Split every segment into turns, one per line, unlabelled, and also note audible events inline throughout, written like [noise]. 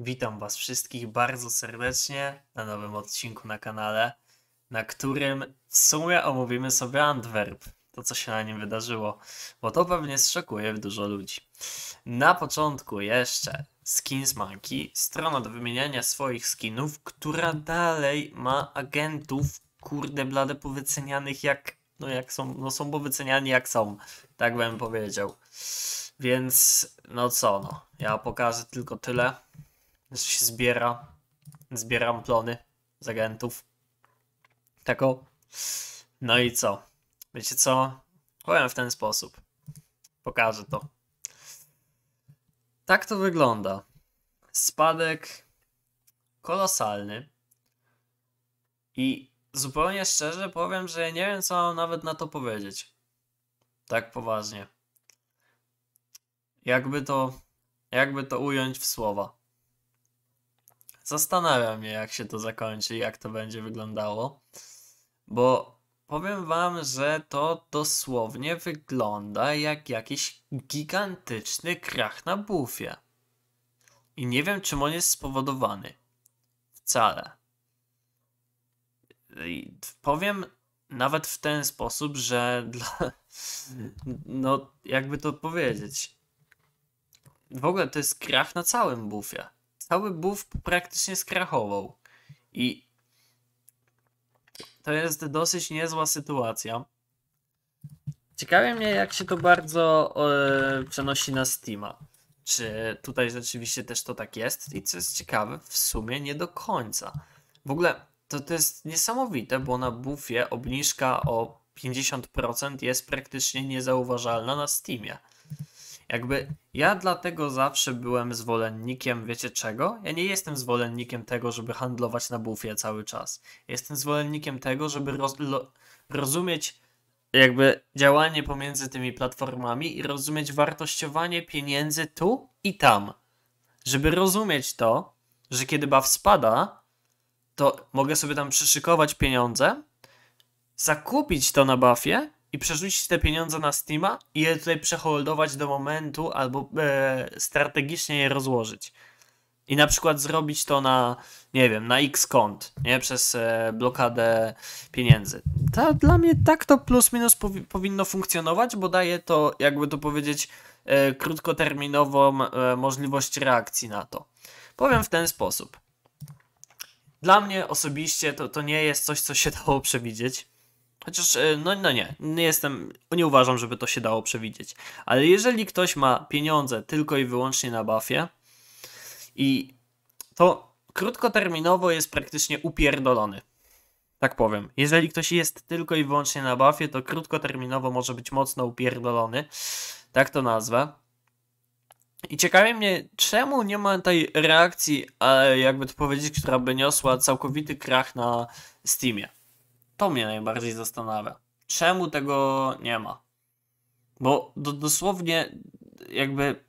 Witam Was wszystkich bardzo serdecznie na nowym odcinku na kanale, na którym w sumie omówimy sobie Antwerp, to co się na nim wydarzyło, bo to pewnie zszokuje dużo ludzi. Na początku jeszcze Skins Monkey, strona do wymieniania swoich skinów, która dalej ma agentów, kurde blade, powycenianych jak, no jak są, no są powyceniani jak są, tak bym powiedział. Więc no co, no, ja pokażę tylko tyle znaczy się zbiera, zbieram plony z agentów. Taką. No i co? Wiecie co? Powiem w ten sposób. Pokażę to. Tak to wygląda. Spadek kolosalny. I zupełnie szczerze powiem, że nie wiem, co mam nawet na to powiedzieć. Tak poważnie. Jakby to, jakby to ująć w słowa. Zastanawiam się, jak się to zakończy i jak to będzie wyglądało, bo powiem wam, że to dosłownie wygląda jak jakiś gigantyczny krach na bufie. I nie wiem, czym on jest spowodowany. Wcale. I powiem nawet w ten sposób, że [laughs] dla, no jakby to powiedzieć. W ogóle to jest krach na całym bufie cały buff praktycznie skrachował. I to jest dosyć niezła sytuacja. Ciekawie mnie, jak się to bardzo yy, przenosi na Steama. Czy tutaj rzeczywiście też to tak jest? I co jest ciekawe, w sumie nie do końca. W ogóle to, to jest niesamowite, bo na bufie obniżka o 50% jest praktycznie niezauważalna na Steamie. Jakby ja dlatego zawsze byłem zwolennikiem, wiecie czego? Ja nie jestem zwolennikiem tego, żeby handlować na bufie cały czas. Jestem zwolennikiem tego, żeby roz, rozumieć jakby działanie pomiędzy tymi platformami i rozumieć wartościowanie pieniędzy tu i tam. Żeby rozumieć to, że kiedy buff spada, to mogę sobie tam przyszykować pieniądze, zakupić to na BAFie i przerzucić te pieniądze na Steama i je tutaj przeholdować do momentu albo e, strategicznie je rozłożyć. I na przykład zrobić to na, nie wiem, na X kont, nie? Przez e, blokadę pieniędzy. Ta, dla mnie tak to plus minus powi powinno funkcjonować, bo daje to, jakby to powiedzieć, e, krótkoterminową e, możliwość reakcji na to. Powiem w ten sposób. Dla mnie osobiście to, to nie jest coś, co się dało przewidzieć Chociaż, e, no, no nie, nie jestem, nie uważam, żeby to się dało przewidzieć. Ale jeżeli ktoś ma pieniądze tylko i wyłącznie na bafie i to krótkoterminowo jest praktycznie upierdolony. Tak powiem. Jeżeli ktoś jest tylko i wyłącznie na bafie, to krótkoterminowo może być mocno upierdolony. Tak to nazwę. I ciekawi mnie, czemu nie ma tej reakcji, e, jakby to powiedzieć, która by niosła całkowity krach na Steamie. To mnie najbardziej zastanawia. Czemu tego nie ma? Bo do, dosłownie jakby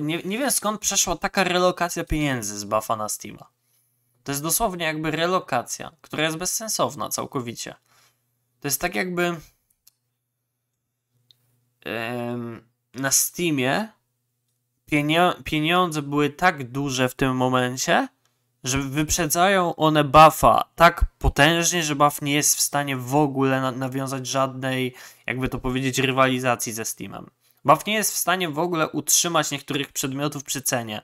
nie, nie wiem skąd przeszła taka relokacja pieniędzy z buffa na Steama. To jest dosłownie jakby relokacja, która jest bezsensowna całkowicie. To jest tak jakby na Steamie pienio pieniądze były tak duże w tym momencie, że wyprzedzają one buffa tak potężnie, że buff nie jest w stanie w ogóle nawiązać żadnej, jakby to powiedzieć, rywalizacji ze Steamem. Buff nie jest w stanie w ogóle utrzymać niektórych przedmiotów przy cenie,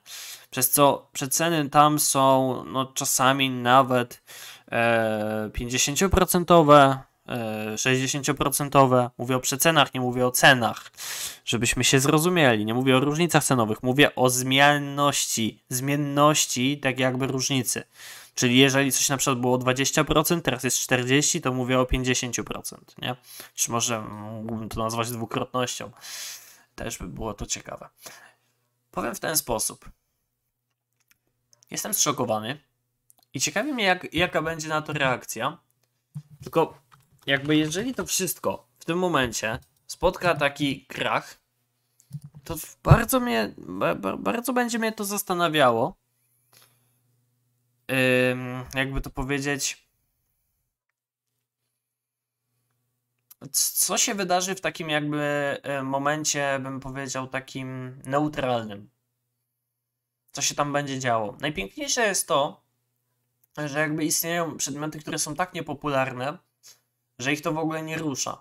przez co przeceny tam są no, czasami nawet e, 50% 60%. E, mówię o przecenach, nie mówię o cenach, żebyśmy się zrozumieli. Nie mówię o różnicach cenowych, mówię o zmienności, zmienności tak jakby różnicy. Czyli jeżeli coś na przykład było 20%, teraz jest 40%, to mówię o 50%, nie? Czy może mm, mógłbym to nazwać dwukrotnością. Też by było to ciekawe. Powiem w ten sposób. Jestem zszokowany i ciekawi mnie, jak, jaka będzie na to reakcja. Tylko jakby jeżeli to wszystko w tym momencie spotka taki krach, to bardzo mnie, bardzo będzie mnie to zastanawiało. jakby to powiedzieć, co się wydarzy w takim jakby e, momencie, bym powiedział, takim neutralnym. Co się tam będzie działo. Najpiękniejsze jest to, że jakby istnieją przedmioty, które są tak niepopularne, że ich to w ogóle nie rusza.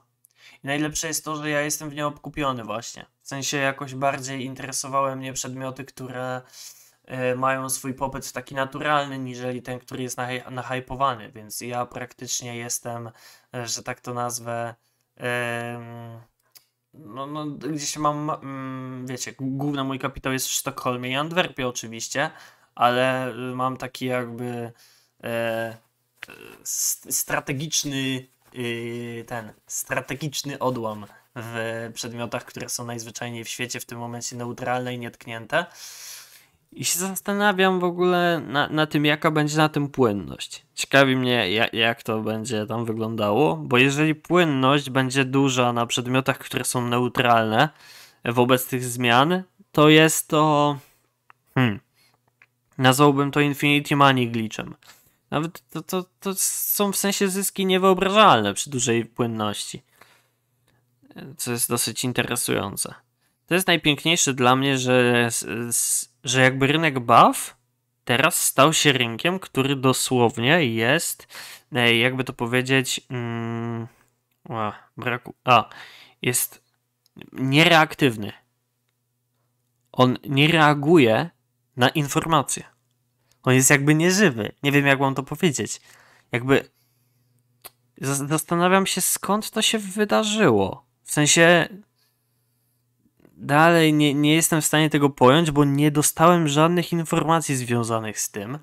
I najlepsze jest to, że ja jestem w nie obkupiony właśnie. W sensie jakoś bardziej interesowały mnie przedmioty, które e, mają swój popyt taki naturalny, niżeli ten, który jest nah nahypowany, więc ja praktycznie jestem, e, że tak to nazwę, no, no, gdzieś mam, mm, wiecie, główny mój kapitał jest w Sztokholmie i Antwerpie oczywiście, ale mam taki jakby e, strategiczny Y, ten strategiczny odłam w przedmiotach, które są najzwyczajniej w świecie w tym momencie neutralne i nietknięte. I się zastanawiam w ogóle na, na tym, jaka będzie na tym płynność. Ciekawi mnie, jak, jak to będzie tam wyglądało, bo jeżeli płynność będzie duża na przedmiotach, które są neutralne wobec tych zmian, to jest to. Hmm, nazwałbym to Infinity Money glitchem. Nawet to, to, to są w sensie zyski niewyobrażalne przy dużej płynności. Co jest dosyć interesujące. To jest najpiękniejsze dla mnie, że, że jakby rynek BAF teraz stał się rynkiem, który dosłownie jest, e, jakby to powiedzieć, mm, a, braku, a, jest niereaktywny. On nie reaguje na informacje. On jest jakby nieżywy. Nie wiem, jak mam to powiedzieć. Jakby. Zastanawiam się, skąd to się wydarzyło. W sensie. Dalej nie, nie jestem w stanie tego pojąć, bo nie dostałem żadnych informacji związanych z tym,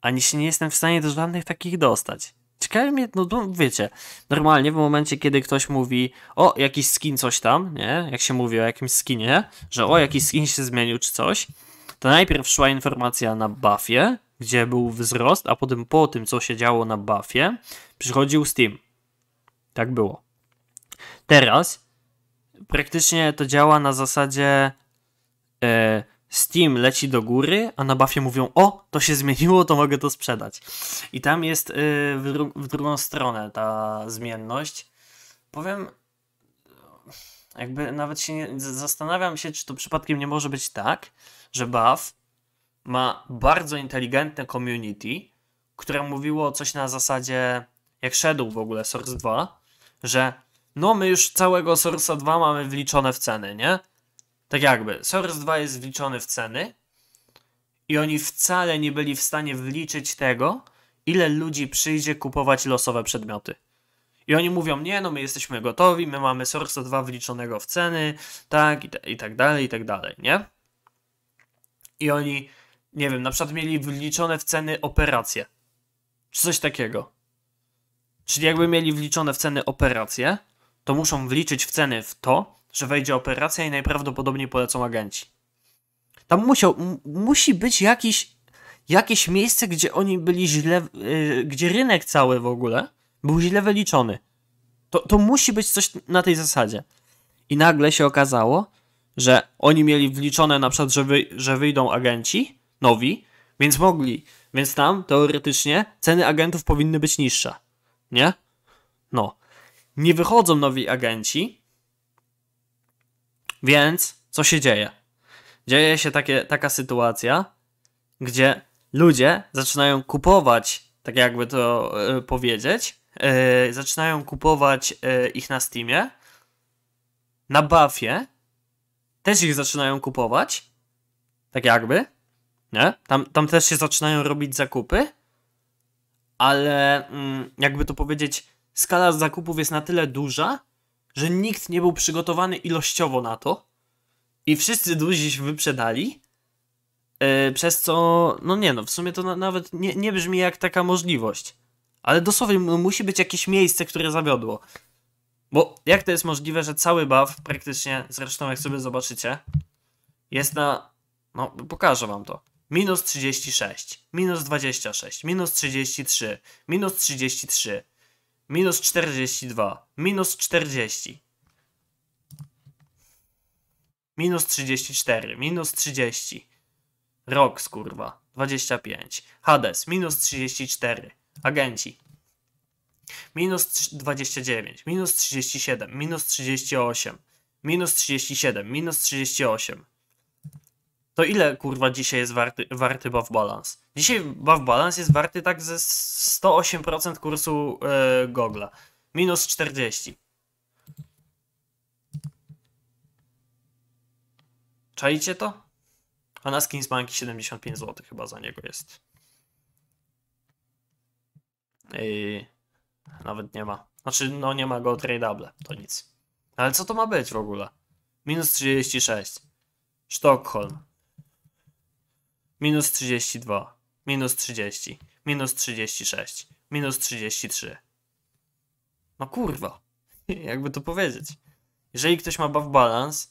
ani się nie jestem w stanie do żadnych takich dostać. Ciekawe mnie, no, no wiecie, normalnie w momencie, kiedy ktoś mówi o, jakiś skin coś tam, nie? Jak się mówi o jakimś skinie, że o, jakiś skin się zmienił czy coś, to najpierw szła informacja na Buffie, gdzie był wzrost, a potem po tym, co się działo na Buffie, przychodził Steam. Tak było. Teraz praktycznie to działa na zasadzie e, Steam leci do góry, a na Buffie mówią: O, to się zmieniło, to mogę to sprzedać. I tam jest e, w, dru w drugą stronę ta zmienność. Powiem, jakby nawet się nie, zastanawiam się, czy to przypadkiem nie może być tak, że Buff ma bardzo inteligentne community, które mówiło coś na zasadzie, jak szedł w ogóle Source 2, że no my już całego Source 2 mamy wliczone w ceny, nie? Tak jakby, Source 2 jest wliczony w ceny i oni wcale nie byli w stanie wliczyć tego, ile ludzi przyjdzie kupować losowe przedmioty. I oni mówią, nie, no my jesteśmy gotowi, my mamy Source 2 wliczonego w ceny, tak, i, i tak dalej, i tak dalej, nie? i oni, nie wiem, na przykład mieli wliczone w ceny operacje. Czy coś takiego. Czyli jakby mieli wliczone w ceny operacje, to muszą wliczyć w ceny w to, że wejdzie operacja i najprawdopodobniej polecą agenci. Tam musiał, musi być jakiś, jakieś miejsce, gdzie oni byli źle, yy, gdzie rynek cały w ogóle był źle wyliczony. To, to musi być coś na tej zasadzie. I nagle się okazało, że oni mieli wliczone na przykład, że, wy, że wyjdą agenci nowi, więc mogli, więc tam teoretycznie ceny agentów powinny być niższe, nie? No. Nie wychodzą nowi agenci, więc co się dzieje? Dzieje się takie, taka sytuacja, gdzie ludzie zaczynają kupować, tak jakby to y, powiedzieć, y, zaczynają kupować y, ich na Steamie, na Buffie, też ich zaczynają kupować. Tak jakby. Nie? Tam, tam też się zaczynają robić zakupy. Ale mm, jakby to powiedzieć, skala zakupów jest na tyle duża, że nikt nie był przygotowany ilościowo na to. I wszyscy duzi się wyprzedali. Yy, przez co, no nie no, w sumie to na, nawet nie, nie brzmi jak taka możliwość. Ale dosłownie musi być jakieś miejsce, które zawiodło. Bo jak to jest możliwe, że cały buff praktycznie, zresztą jak sobie zobaczycie, jest na... No, pokażę wam to. Minus 36, minus 26, minus 33, minus 33, minus 42, minus 40, minus 34, minus 30, rok skurwa, 25, Hades, minus 34, agenci, minus 29, minus 37, minus 38, minus 37, minus 38. To ile kurwa dzisiaj jest warty, warty buff balance? Dzisiaj buff balance jest warty tak ze 108% kursu yy, Google'a. Minus 40. Czajcie to? A na Skinsmanki 75 zł chyba za niego jest. Yy nawet nie ma. Znaczy, no nie ma go tradable, to nic. Ale co to ma być w ogóle? Minus 36. Sztokholm. Minus 32. Minus 30. Minus 36. Minus 33. No kurwa. [laughs] Jakby to powiedzieć. Jeżeli ktoś ma buff balance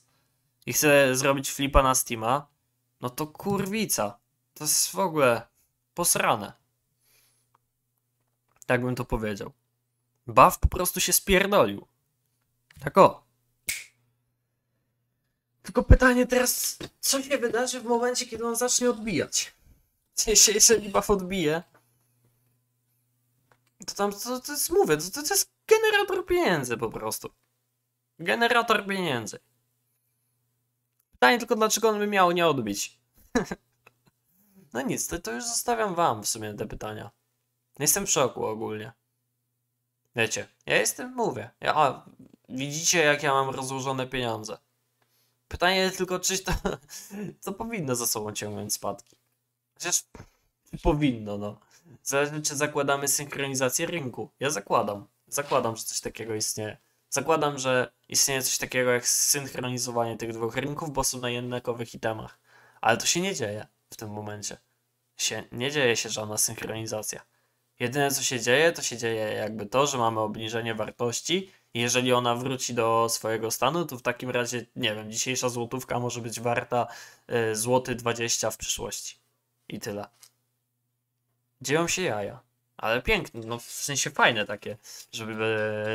i chce zrobić flipa na Steama, no to kurwica. To jest w ogóle posrane. Tak bym to powiedział. Buff po prostu się spierdolił. Tak o. Tylko pytanie teraz, co się wydarzy w momencie, kiedy on zacznie odbijać? Jeśli, jeżeli buff odbije, to tam, to, to jest, mówię, to, to jest generator pieniędzy po prostu. Generator pieniędzy. Pytanie tylko, dlaczego on by miał nie odbić? [laughs] no nic, to, to już zostawiam wam w sumie te pytania. Jestem w szoku ogólnie. Wiecie, ja jestem, mówię, ja, a, widzicie jak ja mam rozłożone pieniądze. Pytanie tylko, czy to, [laughs] to powinno za sobą ciągnąć spadki. Chociaż powinno, no. Zależy, czy zakładamy synchronizację rynku. Ja zakładam. Zakładam, że coś takiego istnieje. Zakładam, że istnieje coś takiego jak synchronizowanie tych dwóch rynków, bo są na jednakowych itemach. Ale to się nie dzieje w tym momencie. Się, nie dzieje się żadna synchronizacja. Jedyne co się dzieje, to się dzieje jakby to, że mamy obniżenie wartości. Jeżeli ona wróci do swojego stanu, to w takim razie, nie wiem, dzisiejsza złotówka może być warta y, złoty 20 w przyszłości. I tyle. Dzieją się jaja. Ale piękne, no w sensie fajne takie, żeby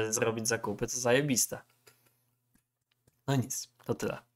e, zrobić zakupy, to zajebiste. No nic, to tyle.